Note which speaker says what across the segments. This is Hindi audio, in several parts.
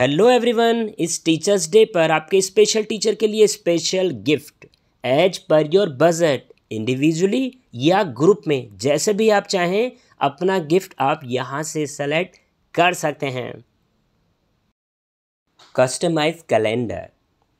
Speaker 1: हेलो एवरीवन इस टीचर्स डे पर आपके स्पेशल टीचर के लिए special gift as per your budget individually या ग्रुप में जैसे भी आप चाहें अपना गिफ्ट आप यहां से सेलेक्ट कर सकते हैं कस्टमाइज कैलेंडर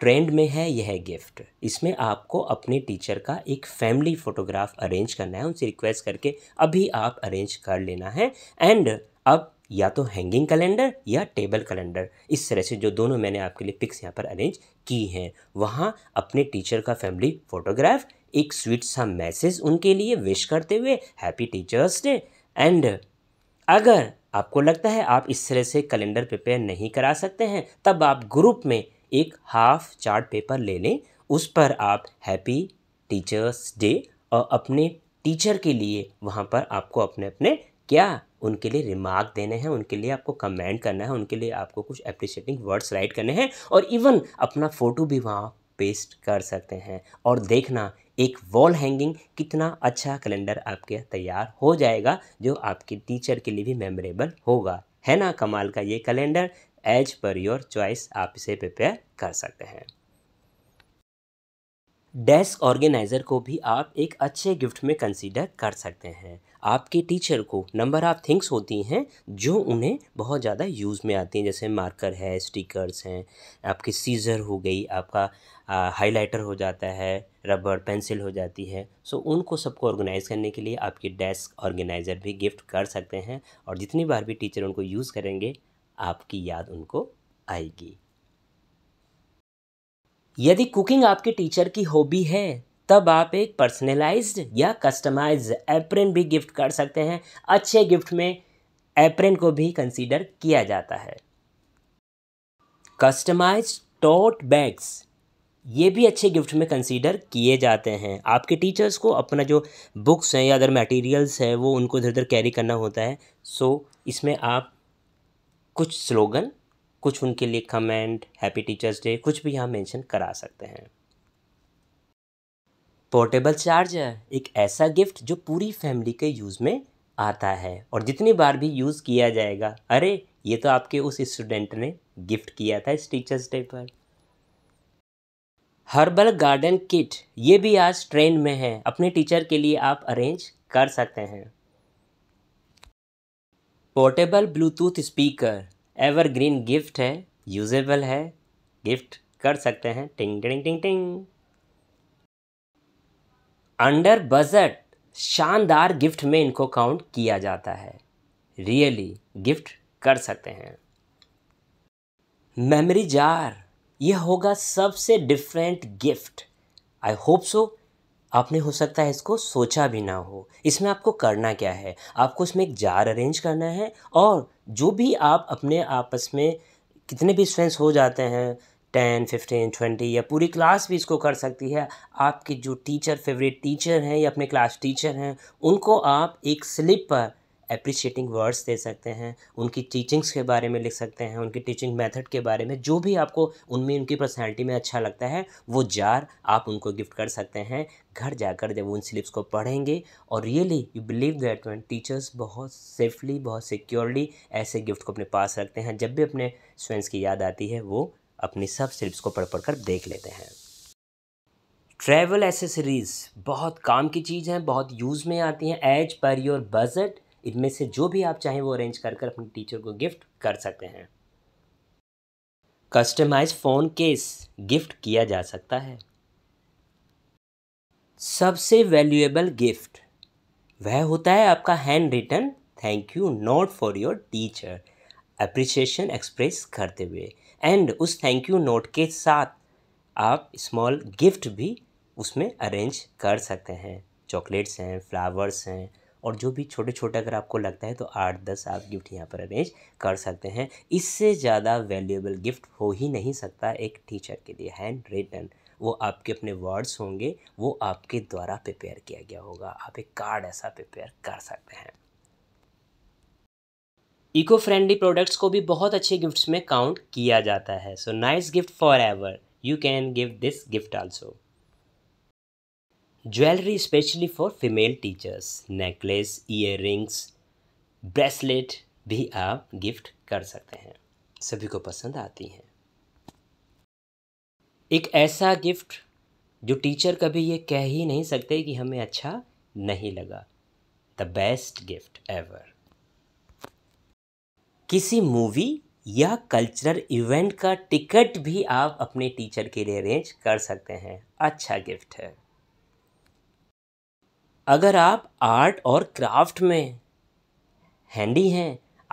Speaker 1: ट्रेंड में है यह गिफ्ट इसमें आपको अपने टीचर का एक फैमिली फ़ोटोग्राफ अरेंज करना है उनसे रिक्वेस्ट करके अभी आप अरेंज कर लेना है एंड अब या तो हैंगिंग कैलेंडर या टेबल कैलेंडर इस तरह से जो दोनों मैंने आपके लिए पिक्स यहाँ पर अरेंज की हैं वहाँ अपने टीचर का फैमिली फोटोग्राफ एक स्वीट सा मैसेज उनके लिए विश करते हुए हैप्पी टीचर्स डे एंड अगर आपको लगता है आप इस तरह से कैलेंडर प्रिपेयर नहीं करा सकते हैं तब आप ग्रुप में एक हाफ चार्ट पेपर ले लें उस पर आप हैप्पी टीचर्स डे और अपने टीचर के लिए वहाँ पर आपको अपने अपने क्या उनके लिए रिमार्क देने हैं उनके लिए आपको कमेंट करना है उनके लिए आपको कुछ अप्रिशिएटिंग वर्ड्स राइट करने हैं और इवन अपना फ़ोटो भी वहाँ पेस्ट कर सकते हैं और देखना एक वॉल हैंगिंग कितना अच्छा कैलेंडर आपके तैयार हो जाएगा जो आपके टीचर के लिए भी मेमोरेबल होगा है ना कमाल का ये calendar as per your choice आप इसे प्रिपेयर कर सकते हैं डेस्क ऑर्गेनाइज़र को भी आप एक अच्छे गिफ्ट में कंसीडर कर सकते हैं आपके टीचर को नंबर ऑफ़ थिंग्स होती हैं जो उन्हें बहुत ज़्यादा यूज़ में आती हैं जैसे मार्कर है स्टिकर्स हैं आपकी सीज़र हो गई आपका हाइलाइटर हो जाता है रबर पेंसिल हो जाती है सो उनको सबको ऑर्गेनाइज़ करने के लिए आपके डेस्क ऑर्गेनाइज़र भी गिफ्ट कर सकते हैं और जितनी बार भी टीचर उनको यूज़ करेंगे आपकी याद उनको आएगी यदि कुकिंग आपके टीचर की हॉबी है तब आप एक पर्सनलाइज्ड या कस्टमाइज्ड एप्रेन भी गिफ्ट कर सकते हैं अच्छे गिफ्ट में एप्रेन को भी कंसीडर किया जाता है कस्टमाइज्ड टॉट बैग्स ये भी अच्छे गिफ्ट में कंसीडर किए जाते हैं आपके टीचर्स को अपना जो बुक्स हैं या अदर मटेरियल्स हैं वो उनको इधर उधर कैरी करना होता है सो इसमें आप कुछ स्लोगन कुछ उनके लिए कमेंट हैप्पी टीचर्स डे कुछ भी यहाँ मेंशन करा सकते हैं पोर्टेबल चार्जर एक ऐसा गिफ्ट जो पूरी फैमिली के यूज़ में आता है और जितनी बार भी यूज़ किया जाएगा अरे ये तो आपके उस स्टूडेंट ने गिफ्ट किया था इस टीचर्स डे पर हर्बल गार्डन किट ये भी आज ट्रेंड में है अपने टीचर के लिए आप अरेंज कर सकते हैं portable bluetooth speaker evergreen gift है यूजेबल है गिफ्ट कर सकते हैं टिंग टिंग टिंग टिंग अंडर बजट शानदार गिफ्ट में इनको काउंट किया जाता है रियली really, गिफ्ट कर सकते हैं मेमोरी जार यह होगा सबसे different gift I hope so आपने हो सकता है इसको सोचा भी ना हो इसमें आपको करना क्या है आपको इसमें एक जार अरेंज करना है और जो भी आप अपने आपस में कितने भी स्ट्रेंस हो जाते हैं टेन फिफ्टीन ट्वेंटी या पूरी क्लास भी इसको कर सकती है आपके जो टीचर फेवरेट टीचर हैं या अपने क्लास टीचर हैं उनको आप एक स्लिप पर अप्रिशिएटिंग वर्ड्स दे सकते हैं उनकी टीचिंग्स के बारे में लिख सकते हैं उनकी टीचिंग मेथड के बारे में जो भी आपको उनमें उनकी पर्सनैलिटी में अच्छा लगता है वो जार आप उनको गिफ्ट कर सकते हैं घर जाकर जब उन स्लिप्स को पढ़ेंगे और really you believe that one teachers बहुत सेफली बहुत सिक्योरली ऐसे गिफ्ट को अपने पास रखते हैं जब भी अपने स्वेंस की याद आती है वो अपनी सब स्लिप्स को पढ़ पढ़ कर देख लेते हैं ट्रैवल एसेसरीज़ बहुत काम की चीज़ हैं बहुत यूज़ में आती हैं एज पर योर बजट इनमें से जो भी आप चाहें वो अरेंज कर कर अपने टीचर को गिफ्ट कर सकते हैं कस्टमाइज फ़ोन केस गिफ्ट किया जा सकता है सबसे वैल्यूएबल गिफ्ट वह होता है आपका hand return thank you note for your teacher appreciation express करते हुए एंड उस थैंक यू नोट के साथ आप स्मॉल गिफ्ट भी उसमें अरेंज कर सकते हैं चॉकलेट्स हैं फ्लावर्स हैं और जो भी छोटे छोटे अगर आपको लगता है तो आठ दस आप गिफ्ट यहाँ पर अरेंज कर सकते हैं इससे ज़्यादा वैल्यूएबल गिफ्ट हो ही नहीं सकता एक टीचर के लिए हैंड रिटन वो आपके अपने वर्ड्स होंगे वो आपके द्वारा प्रिपेयर किया गया होगा आप एक कार्ड ऐसा प्रिपेयर कर सकते हैं इको फ्रेंडली प्रोडक्ट्स को भी बहुत अच्छे गिफ्ट्स में काउंट किया जाता है so nice gift forever you can give this gift also jewellery specially for female teachers necklace earrings bracelet भी आप गिफ्ट कर सकते हैं सभी को पसंद आती हैं एक ऐसा गिफ्ट जो टीचर कभी ये कह ही नहीं सकते कि हमें अच्छा नहीं लगा द बेस्ट गिफ्ट एवर किसी मूवी या कल्चरल इवेंट का टिकट भी आप अपने टीचर के लिए अरेंज कर सकते हैं अच्छा गिफ्ट है अगर आप आर्ट और क्राफ्ट में हैंडी हैं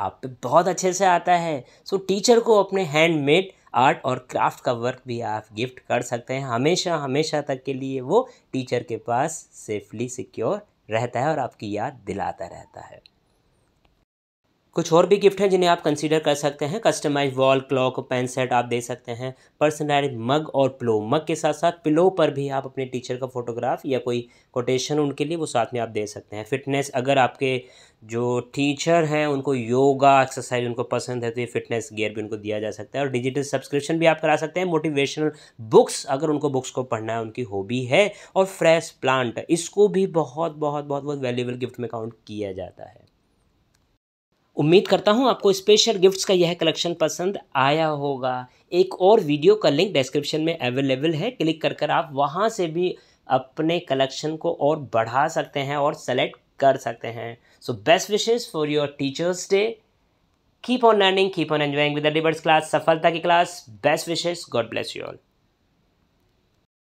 Speaker 1: आप पे बहुत अच्छे से आता है सो टीचर को अपने हैंडमेड आर्ट और क्राफ्ट का वर्क भी आप गिफ्ट कर सकते हैं हमेशा हमेशा तक के लिए वो टीचर के पास सेफली सिक्योर रहता है और आपकी याद दिलाता रहता है कुछ और भी गिफ्ट हैं जिन्हें आप कंसीडर कर सकते हैं customize wall clock pen set आप दे सकते हैं पर्सनलाइज मग और प्लो मग के साथ साथ पिलो पर भी आप अपने टीचर का फोटोग्राफ या कोई कोटेशन उनके लिए वो साथ में आप दे सकते हैं फिटनेस अगर आपके जो टीचर हैं उनको योगा एक्सरसाइज उनको पसंद है तो ये फिटनेस गियर भी उनको दिया जा सकता है और डिजिटल सब्सक्रिप्शन भी आप करा सकते हैं मोटिवेशनल बुक्स अगर उनको बुक्स को पढ़ना है उनकी हॉबी है और फ्रेश प्लांट इसको भी बहुत बहुत बहुत बहुत वैल्यूबल गिफ्ट में काउंट किया जाता है उम्मीद करता हूँ आपको स्पेशल गिफ्ट्स का यह कलेक्शन पसंद आया होगा एक और वीडियो का लिंक डिस्क्रिप्शन में अवेलेबल है क्लिक कर कर आप वहाँ से भी अपने कलेक्शन को और बढ़ा सकते हैं और सेलेक्ट कर सकते हैं so best wishes for your teachers day keep on learning keep on enjoying with the class सफलता की class best wishes God bless you all